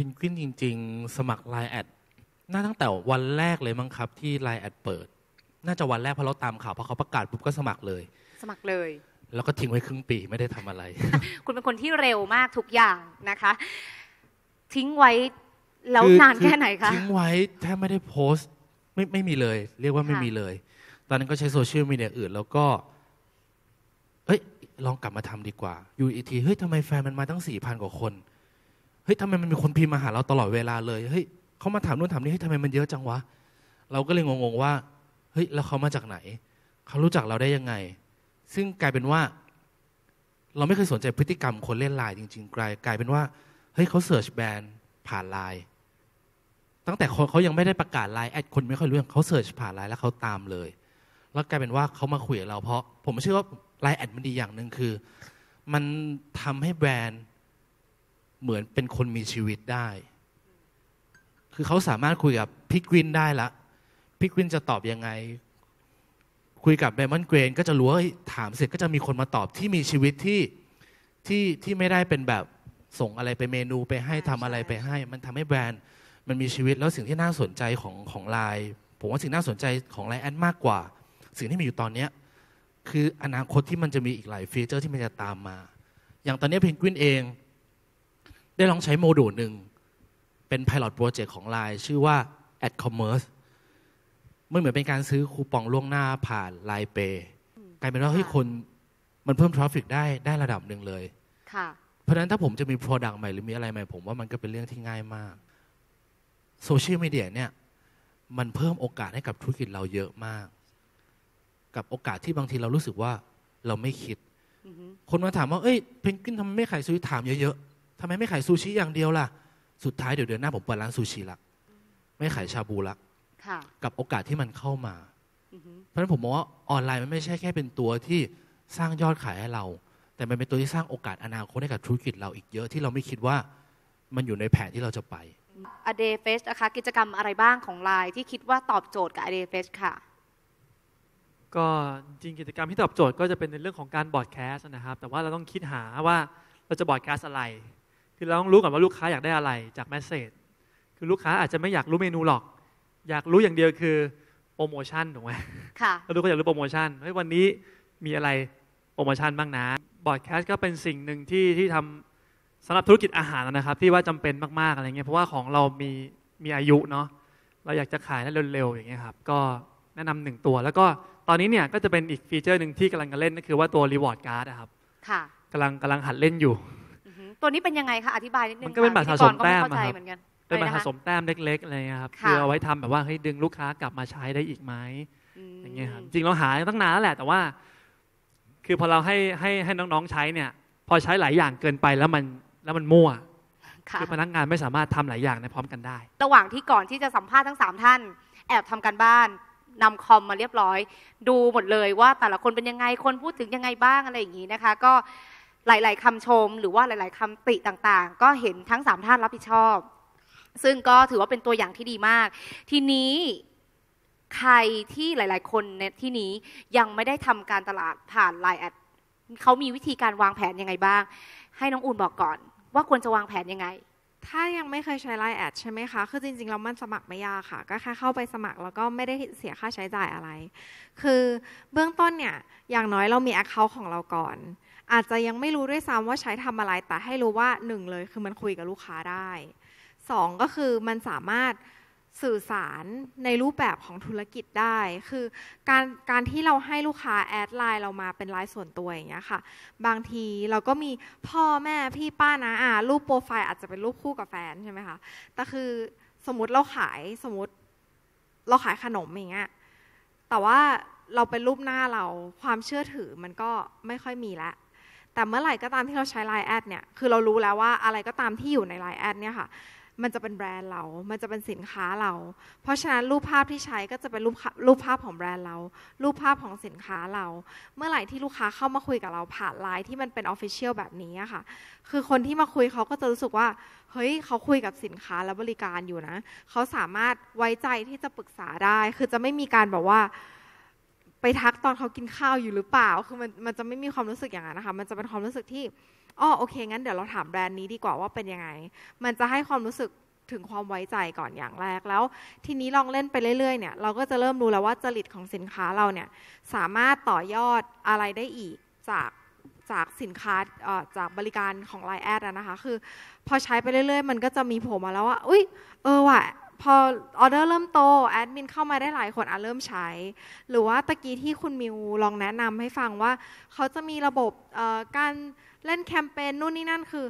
พนกวินจริงๆ สมัครไลน์แอดน่าตั้งแต่วันแรกเลยมั้งครับที่ไลน์แอดเปิด น่าจะวันแรกเพราะเราตามข่าวพอเขาประกาศปุ๊บก็สมัครเลย สมัครเลย แล้วก็ทิ้งไว้ครึ่งปีไม่ได้ทำอะไร คุณเป็นคนที่เร็วมากทุกอย่างนะคะ ทิ้งไว้แล้วนานแค่ไหนคะทิ้งไว้แทบไม่ได้โพสต์ไม่ไม่มีเลย เรียกว่าไม่มีเลย ตอนนั้นก็ใช้โซเชียลมีเดียอื่น แล้วก็เอ้ยลองกลับมาทำดีกว่าอยู่อีกทีเฮ้ยทำไมแฟนมันมาตั้งสี่พันกว่าคนเฮ้ยทำไมมันมีคนพิมพ์มาหาเราตลอดเวลาเลย เฮ้ยเขามาถามนู่นถามนี่เฮ้ยทำไมมันเยอะจังวะ เราก็เลยงงๆว่าเฮ้ยแล้วเขามาจากไหน เขารู้จักเราได้ยังไง ซึ่งกลายเป็นว่า เราไม่เคยสนใจพฤติกรรมคนเล่นไลน์ จริง ๆ กลายกลายเป็นว่าเฮ้ยเขาเสิร์ชแบรนด์ผ่านไลน์ ตั้งแต่เขายังไม่ได้ประกาศไลน์แอดคนไม่ค่อยรู้เขาเสิร์ชผ่านไลน์แล้วเขาตามเลย แล้วกลายเป็นว่าเขามาคุยกับเราเพราะผมเชื่อว่าไลน์แอดมันดีอย่างหนึ่งคือ มันทำให้แบรนด์เหมือนเป็นคนมีชีวิตได้ คือเขาสามารถคุยกับพิกวินได้ละพิกวินจะตอบยังไง คุยกับเบมอนเกรนก็จะรู้ว่าถามเสร็จก็จะมีคนมาตอบที่มีชีวิตที่ที่ที่ไม่ได้เป็นแบบส่งอะไรไปเมนูไปให้ทำอะไรไปให้ มันทำให้แบรนด์มันมีชีวิตแล้วสิ่งที่น่าสนใจของของไลน์ผมว่าสิ่งน่าสนใจของไลน์แอนมากกว่า สิ่งที่มีอยู่ตอนเนี้ คืออนาคตที่มันจะมีอีกหลายฟีเจอร์ที่มันจะตามมา อย่างตอนนี้เพนกวินเองได้ลองใช้โมดูลหนึ่งเป็น Pilot Project ของ Line ชื่อว่า Ad Commerce มันเหมือนเป็นการซื้อคูปองล่วงหน้าผ่าน Line Pay กลายเป็นว่าเฮ้ยคนมันเพิ่มทราฟฟิกได้ได้ระดับหนึ่งเลยค่ะเพราะฉะนั้นถ้าผมจะมีโปรดักต์ใหม่หรือมีอะไรใหม่ผมว่ามันก็เป็นเรื่องที่ง่ายมากโซเชียลมีเดียเนี่ยมันเพิ่มโอกาสให้กับธุรกิจเราเยอะมาก กับโอกาสที่บางทีเรารู้สึกว่าเราไม่คิดคนมาถามว่าเอ้ยเพนกินทำไมไม่ขายื้อถามเยอะทำไมไม่ขายซูชิอย่างเดียวล่ะ สุดท้ายเดี๋ยวเดือนหน้าผมเปิดร้านซูชิละ ไม่ขายชาบูละ กับโอกาสที่มันเข้ามา เพราะฉะนั้นผมมองว่าออนไลน์มันไม่ใช่แค่เป็นตัวที่สร้างยอดขายให้เรา แต่มันเป็นตัวที่สร้างโอกาสอนาคตให้กับธุรกิจเราอีกเยอะที่เราไม่คิดว่ามันอยู่ในแผนที่เราจะไปอเดเฟสนะคะกิจกรรมอะไรบ้างของไลน์ที่คิดว่าตอบโจทย์กับอเดเฟสค่ะ ก็จริงกิจกรรมที่ตอบโจทย์ก็จะเป็นในเรื่องของการบอร์ดแคสนะครับ แต่ว่าเราต้องคิดหาว่าเราจะบอร์ดแคสอะไรคือเราต้องรู้ก่อนว่าลูกค้าอยากได้อะไรจากแมสเซจคือลูกค้าอาจจะไม่อยากรู้เมนูหรอก อยากรู้อย่างเดียวคือโปรโมชั่นถูกไหมค่ะแล้วลูกก็อยากรู้โปรโมชั่นเฮ้ยวันนี้มีอะไรโปรโมชั่นบ้างนะ บอร์ดแคสต์ก็เป็นสิ่งหนึ่งที่ที่ทำสำหรับธุรกิจอาหารนะครับที่ว่าจำเป็นมากๆอะไรเงี้ย เพราะว่าของเรามีมีอายุเนาะ เราอยากจะขายได้เร็วๆอย่างเงี้ยครับ ก็แนะนำหนึ่งตัว แล้วก็ตอนนี้เนี่ยก็จะเป็นอีกฟีเจอร์หนึ่งที่กำลังจะเล่นก็คือว่าตัวรีวอร์ดการ์ดนะครับ ค่ะกำลังกำลังหัดเล่นอยู่ตัวนี้เป็นยังไงคะอธิบายนิดนึงมันก็เป็นบัตรสะสมแต้มครับเป็นบัตรสะสมแต้มเล็กๆอะไรเงี้ยครับคือเอาไว้ทำแบบว่าให้ดึงลูกค้ากลับมาใช้ได้อีกไหมอย่างเงี้ยครับจริงเราหาตั้งนานแล้วแหละ แต่ว่าคือพอเราให้ให้ให้น้องๆใช้เนี่ย พอใช้หลายอย่างเกินไปแล้วมันแล้วมันมั่วคือพนักงานไม่สามารถทำหลายอย่างในพร้อมกันได้ระหว่างที่ก่อนที่จะสัมภาษณ์ทั้ง3ท่าน แอบทำกันบ้านนำคอมมาเรียบร้อย ดูหมดเลยว่าแต่ละคนเป็นยังไงคนพูดถึงยังไงบ้างอะไรอย่างนี้นะคะ ก็หลายๆคำชมหรือว่าหลาย ๆคำติต่างๆ ก็เห็นทั้ง3ท่านรับผิดชอบ ซึ่งก็ถือว่าเป็นตัวอย่างที่ดีมาก ทีนี้ใครที่หลาย ๆคนในที่นี้ยังไม่ได้ทำการตลาดผ่านไลน์แอดเขามีวิธีการวางแผนยังไงบ้าง ให้น้องอุ่นบอกก่อน ว่าควรจะวางแผนยังไง ถ้ายังไม่เคยใช้ไลน์แอดใช่ไหมคะคือจริงๆ เรามันสมัครไม่ยากค่ะก็แค่เข้าไปสมัครแล้วก็ไม่ได้เสียค่าใช้จ่ายอะไรคือเบื้องต้นเนี่ยอย่างน้อยเรามีแอคเคาท์ของเราก่อนอาจจะยังไม่รู้ด้วยซ้ำว่าใช้ทำอะไร แต่ให้รู้ว่าหนึ่งเลยคือมันคุยกับลูกค้าได้สองก็คือมันสามารถสื่อสารในรูปแบบของธุรกิจได้ คือ การการที่เราให้ลูกค้าแอดไลน์เรามาเป็นไลน์ส่วนตัวอย่างเงี้ยค่ะ บางทีเราก็มีพ่อแม่พี่ป้านะอ่ารูปโปรไฟล์อาจจะเป็นรูปคู่กับแฟนใช่ไหมคะ แต่คือสมมติเราขายสมมติเราขายขนมอย่างเงี้ย แต่ว่าเราเป็นรูปหน้าเราความเชื่อถือมันก็ไม่ค่อยมีละแต่เมื่อไหร่ก็ตามที่เราใช้ Line แอดเนี่ย คือเรารู้แล้วว่าอะไรก็ตามที่อยู่ใน Line แอดเนี่ยค่ะ มันจะเป็นแบรนด์เรา มันจะเป็นสินค้าเรา เพราะฉะนั้นรูปภาพที่ใช้ก็จะเป็นรูปรูปภาพของแบรนด์เรา รูปภาพของสินค้าเรา เมื่อไหร่ที่ลูกค้าเข้ามาคุยกับเราผ่านไลน์ที่มันเป็นออฟฟิเชียลแบบนี้ค่ะ คือคนที่มาคุยเขาก็จะรู้สึกว่า เฮ้ยเขาคุยกับสินค้าและบริการอยู่นะ เขาสามารถไว้ใจที่จะปรึกษาได้ คือจะไม่มีการแบบว่าไปทักตอนเขากินข้าวอยู่หรือเปล่าคือมันมันจะไม่มีความรู้สึกอย่างนั้นนะคะมันจะเป็นความรู้สึกที่อ๋อโอเค งั้นเดี๋ยวเราถามแบรนด์นี้ดีกว่าว่าเป็นยังไง มันจะให้ความรู้สึกถึงความไว้ใจก่อนอย่างแรกแล้วทีนี้ลองเล่นไปเรื่อยๆเนี่ยเราก็จะเริ่มรู้แล้วว่าจริตของสินค้าเราเนี่ยสามารถต่อยอดอะไรได้อีกจากจากสินค้าจากบริการของไลน์แอดนะคะ คือพอใช้ไปเรื่อย ๆ มันก็จะมีผมมาแล้วว่าอุ้ยเออว่ะพอออเดอร์เริ่มโตแอดมินเข้ามาได้หลายคนอาจเริ่มใช้ หรือว่าตะกี้ที่คุณมิวลองแนะนำให้ฟังว่าเขาจะมีระบบการเล่นแคมเปญนู่นนี่นั่นคือ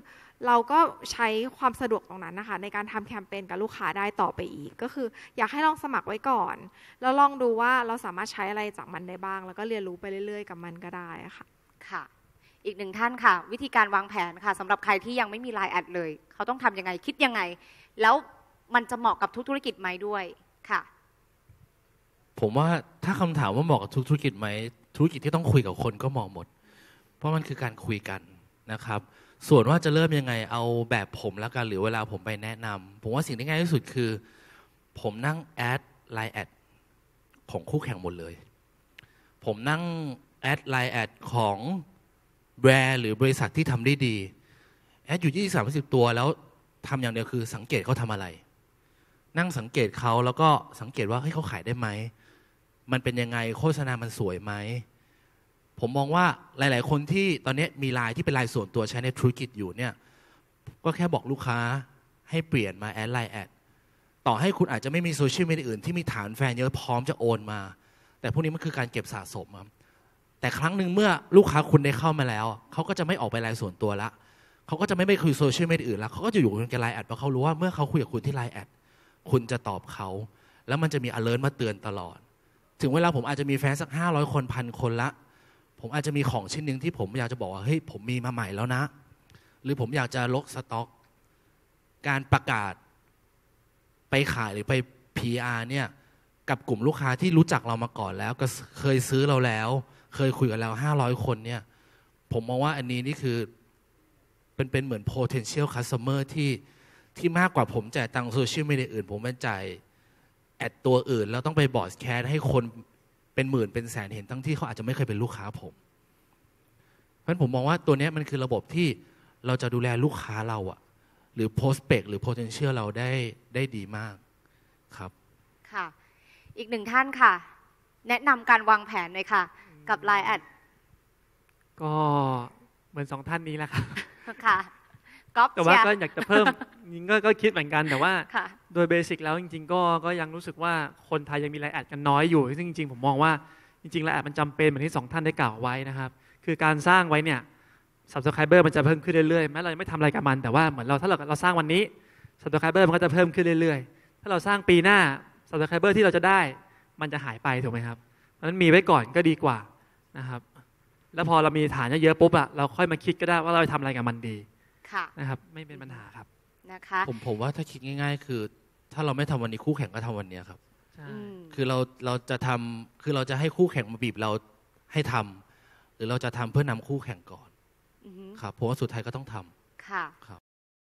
เราก็ใช้ความสะดวกตรงนั้นนะคะในการทำแคมเปญกับลูกค้าได้ต่อไปอีก ก็คืออยากให้ลองสมัครไว้ก่อนแล้วลองดูว่าเราสามารถใช้อะไรจากมันได้บ้าง แล้วก็เรียนรู้ไปเรื่อย ๆ กับมันก็ได้ค่ะค่ะอีกหนึ่งท่านค่ะ วิธีการวางแผนค่ะสำหรับใครที่ยังไม่มีไลน์แอดเลยเขาต้องทำยังไงคิดยังไง แล้วมันจะเหมาะกับทุกธุรกิจไหมด้วยค่ะผมว่าถ้าคำถามว่าเหมาะกับทุกธุรกิจไหม ธุรกิจที่ต้องคุยกับคนก็เหมาะหมด เพราะมันคือการคุยกันนะครับส่วนว่าจะเริ่มยังไงเอาแบบผมแล้วกันหรือเวลาผมไปแนะนำ ผมว่าสิ่งที่ง่ายที่สุดคือ ผมนั่งแอดไลน์แอดของคู่แข่งหมดเลย ผมนั่งแอดไลน์แอดของแบรนด์หรือบริษัทที่ทำได้ดีแอดอยู่ยี่สามสิบตัว แล้วทำอย่างเดียวคือสังเกตเขาทาอะไรนั่งสังเกตเขาแล้วก็สังเกตว่าเฮ้ยเขาขายได้ไหม มันเป็นยังไงโฆษณา มันสวยไหม ผมมองว่าหลาย ๆ คนที่ตอนนี้มีลายที่เป็นลายส่วนตัวใช้ในธุรกิจอยู่เนี่ย ก็แค่บอกลูกค้าให้เปลี่ยนมาแอดไลน์แอดต่อให้คุณอาจจะไม่มีโซเชียลมีเดียอื่น ที่มีฐานแฟนเยอะพร้อมจะโอนมา แต่พวกนี้มันคือการเก็บสะสมครับ แต่ครั้งหนึ่งเมื่อลูกค้าคุณได้เข้ามาแล้ว เขาก็จะไม่ออกไปไลน์ส่วนตัวละ เขาก็จะไม่ไปคุยโซเชียลมีเดียอื่นละเขาก็จะอยู่กันไลน์แอดเพราะเขารู้ว่าเมื่อเขาคุยกับคุณที่ไลน์แอดคุณจะตอบเขา แล้วมันจะมี alert มาเตือนตลอด ถึงเวลาผมอาจจะมีแฟนสัก 500คนพันคนละ ผมอาจจะมีของชิ้นหนึ่งที่ผมอยากจะบอกว่าเฮ้ย ผมมีมาใหม่แล้วนะ หรือผมอยากจะลดสต็อกการประกาศไปขายหรือไป PR เนี่ยกับกลุ่มลูกค้าที่รู้จักเรามาก่อนแล้ว ก็เคยซื้อเราแล้ว เคยคุยกับเรา500 คนเนี่ยผมมองว่าอันนี้นี่คือเป็นเป็นเหมือน potential customer ที่ที่มากกว่าผมจ่ายตังค์โซเชียลมีเดียอื่น ผมมันจ่ายแอดตัวอื่น แล้วต้องไปบอสแคสให้คนเป็นหมื่นเป็นแสนเห็นทั้งที่เขาอาจจะไม่เคยเป็นลูกค้าผม เพราะฉะนั้นผมมองว่าตัวนี้มันคือระบบที่เราจะดูแลลูกค้าเราอะหรือ prospect หรือ potential เราได้ได้ดีมาก ครับ ค่ะ อีกหนึ่งท่านค่ะ แนะนำการวางแผนหน่อยค่ะ กับ Line แอดก็เหมือนสองท่านนี้แหละคะค่ะก๊อปแต่ว่าก็อยากจะเพิ่มยิงก็คิดเหมือนกันแต่ว่าโดยเบสิกแล้วจริง ๆ ก็ก็ยังรู้สึกว่าคนไทยยังมีรายแอดกันน้อยอยู่ซึ่งจริงๆผมมองว่าจริงๆรายแอดมันจำเป็นเหมือนที่สองท่านได้กล่าวไว้นะครับคือการสร้างไว้เนี่ยสับสคริเบอร์มันจะเพิ่มขึ้นเรื่อยๆแม้เราไม่ทำอะไรกับมัน แต่ว่าเหมือนเราถ้าเราเราสร้างวันนี้สับสคริเบอร์มันก็จะเพิ่มขึ้นเรื่อย ๆ ถ้าเราสร้างปีหน้าสับสคริเบอร์ที่เราจะได้มันจะหายไปถูกไหมครับเพราะนั้นมีไว้ก่อนก็ดีกว่านะครับแล้วพอเรามีฐานเยอะๆปุ๊บอะเราค่อยมาคิดก็ได้ว่าเราจะทำอะไรกับมันดีค่ะนะครับไม่เป็นปัญหาครับนะคะผมผมว่าถ้าคิดง่าย ๆ คือ ถ้าเราไม่ทำวันนี้คู่แข่งก็ทำวันนี้ครับใช่คือเราเราจะทำคือเราจะให้คู่แข่งมาบีบเราให้ทำ หรือเราจะทำเพื่อนำคู่แข่งก่อนครับผมว่าสุดท้ายก็ต้องทำค่ะครั